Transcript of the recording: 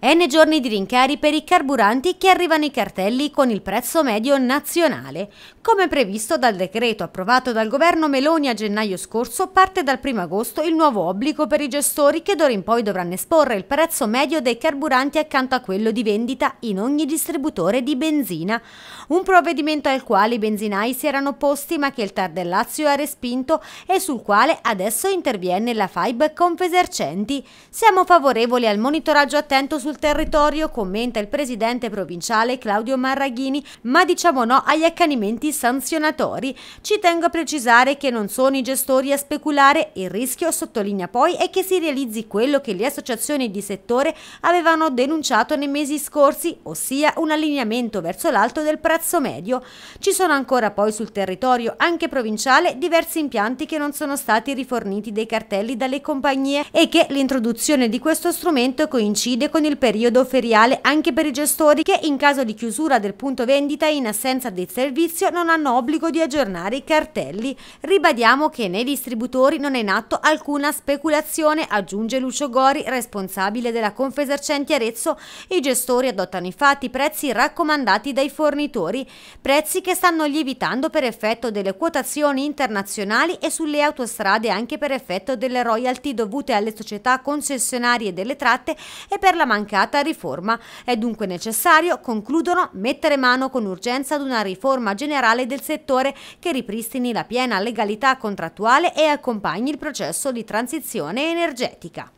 N giorni di rincari per i carburanti che arrivano i cartelli con il prezzo medio nazionale. Come previsto dal decreto approvato dal governo Meloni a gennaio scorso, parte dal 1 agosto il nuovo obbligo per i gestori che d'ora in poi dovranno esporre il prezzo medio dei carburanti accanto a quello di vendita in ogni distributore di benzina. Un provvedimento al quale i benzinai si erano posti ma che il Tar del Lazio ha respinto e sul quale adesso interviene la FAIB Confesercenti. Siamo favorevoli al monitoraggio attento su sul territorio, commenta il presidente provinciale Claudio Marraghini, ma diciamo no agli accanimenti sanzionatori. Ci tengo a precisare che non sono i gestori a speculare, il rischio, sottolinea poi, è che si realizzi quello che le associazioni di settore avevano denunciato nei mesi scorsi, ossia un allineamento verso l'alto del prezzo medio. Ci sono ancora poi sul territorio, anche provinciale, diversi impianti che non sono stati riforniti dei cartelli dalle compagnie e che l'introduzione di questo strumento coincide con il periodo feriale anche per i gestori che in caso di chiusura del punto vendita in assenza del servizio non hanno obbligo di aggiornare i cartelli. Ribadiamo che nei distributori non è in atto alcuna speculazione, aggiunge Lucio Gori, responsabile della Confesercenti Arezzo. I gestori adottano infatti prezzi raccomandati dai fornitori, prezzi che stanno lievitando per effetto delle quotazioni internazionali e sulle autostrade anche per effetto delle royalty dovute alle società concessionarie delle tratte e per la mancanza mancata riforma. È dunque necessario, concludono, mettere mano con urgenza ad una riforma generale del settore che ripristini la piena legalità contrattuale e accompagni il processo di transizione energetica.